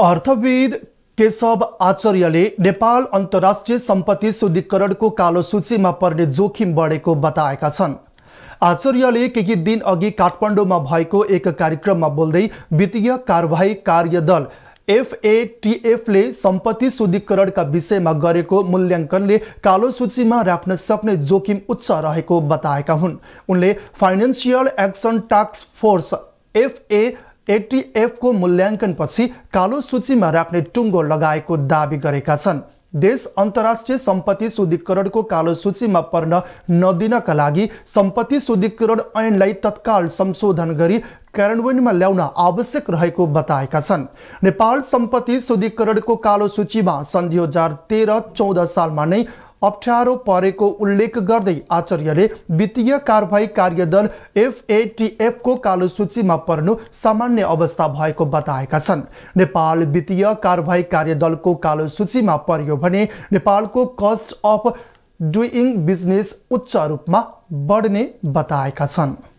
अर्थविद केशव आचार्यले नेपाल अन्तर्राष्ट्रिय सम्पत्ति शुद्धिकरणको कालो सूचीमा पर्ने जोखिम बढेको बताएका छन् आचार्यले केही दिन अघि काठमाडौँमा भएको एक कार्यक्रममा बोल्दै वित्तीय कारवाही कार्यदल एफएटिएफले सम्पत्ति शुद्धिकरणका विषयमा गरेको मूल्याङ्कनले कालो सूचीमा राख्न सक्ने जोखिम उच्च रहेको बताएका हुन् उनले financial action task force FA एटिएफको मूल्याङ्कनपछि कालो सूचीमा राख्ने टुङ्गो लगाएको दावी गरेका छन् देश अन्तर्राष्ट्रिय सम्पत्ति शुद्धिकरणको कालो सूचीमा पर्न नदिनका लागि सम्पत्ति शुद्धिकरण ऐनलाई तत्काल संशोधन गरी कार्यान्वयनमा ल्याउन आवश्यक रहेको बताएका छन् नेपाल सम्पत्ति शुद्धिकरणको कालो सूचीमा सन् दुई हजार तेह्र चौध सालमा नै अप्ठ्यारो परेको उल्लेख गर्दै आचार्यले वित्तीय कारवाही कार्यदल एफएटिएफको कालो सूचीमा पर्नु सामान्य अवस्था भएको बताएका छन् नेपाल वित्तीय कारवाही कार्यदलको कालो सूचीमा पर्यो भने नेपालको कस्ट अफ डुइङ बिजनेस उच्च रूपमा बढ्ने बताएका छन्